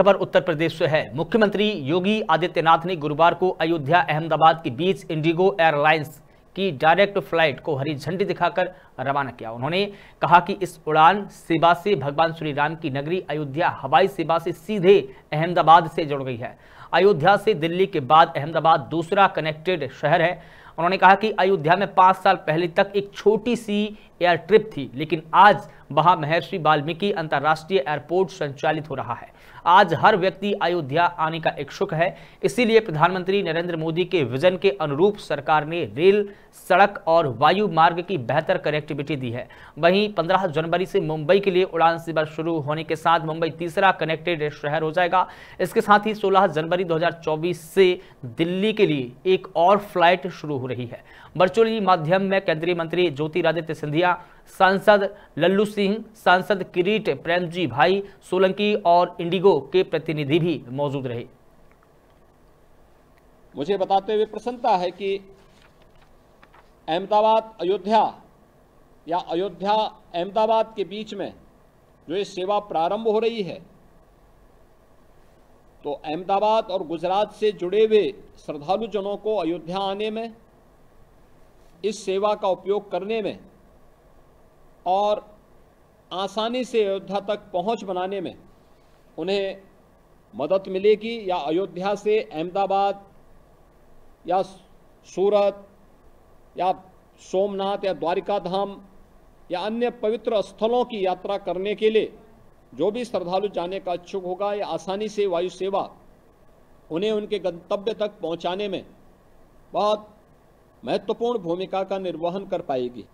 खबर उत्तर प्रदेश से है मुख्यमंत्री योगी आदित्यनाथ ने गुरुवार को अयोध्या अहमदाबाद के बीच इंडिगो एयरलाइंस की डायरेक्ट फ्लाइट को हरी झंडी दिखाकर रवाना किया उन्होंने कहा कि इस उड़ान सेवा से भगवान श्री राम की नगरी अयोध्या हवाई सेवा से सीधे अहमदाबाद से जुड़ गई है अयोध्या से दिल्ली के बाद अहमदाबाद दूसरा कनेक्टेड शहर है उन्होंने कहा कि अयोध्या में पाँच साल पहले तक एक छोटी सी एयर ट्रिप थी लेकिन आज वहाँ महर्षि वाल्मीकि अंतर्राष्ट्रीय एयरपोर्ट संचालित हो रहा है आज हर व्यक्ति अयोध्या आने का इच्छुक है इसीलिए प्रधानमंत्री नरेंद्र मोदी के विजन के अनुरूप सरकार ने रेल सड़क और वायु मार्ग की बेहतर कनेक्टिविटी दी है वहीं 15 जनवरी से मुंबई के लिए उड़ान सेवा शुरू होने के साथ मुंबई तीसरा कनेक्टेड शहर हो जाएगा इसके साथ ही सोलह जनवरी जनवरी 2024 से दिल्ली के लिए एक और फ्लाइट शुरू हो रही है वर्चुअली माध्यम में केंद्रीय मंत्री ज्योतिरादित्य सिंधिया सांसद लल्लू सिंह सांसद किरीट प्रेमजी भाई सोलंकी और इंडिगो के प्रतिनिधि भी मौजूद रहे मुझे बताते हुए प्रसन्नता है कि अहमदाबाद अयोध्या या अयोध्या अहमदाबाद के बीच में जो ये सेवा प्रारंभ हो रही है तो अहमदाबाद और गुजरात से जुड़े हुए श्रद्धालु जनों को अयोध्या आने में इस सेवा का उपयोग करने में और आसानी से अयोध्या तक पहुंच बनाने में उन्हें मदद मिलेगी या अयोध्या से अहमदाबाद या सूरत या सोमनाथ या द्वारिका धाम या अन्य पवित्र स्थलों की यात्रा करने के लिए जो भी श्रद्धालु जाने का इच्छुक होगा या आसानी से वायु सेवा उन्हें उनके गंतव्य तक पहुंचाने में बहुत महत्वपूर्ण भूमिका का निर्वहन कर पाएगी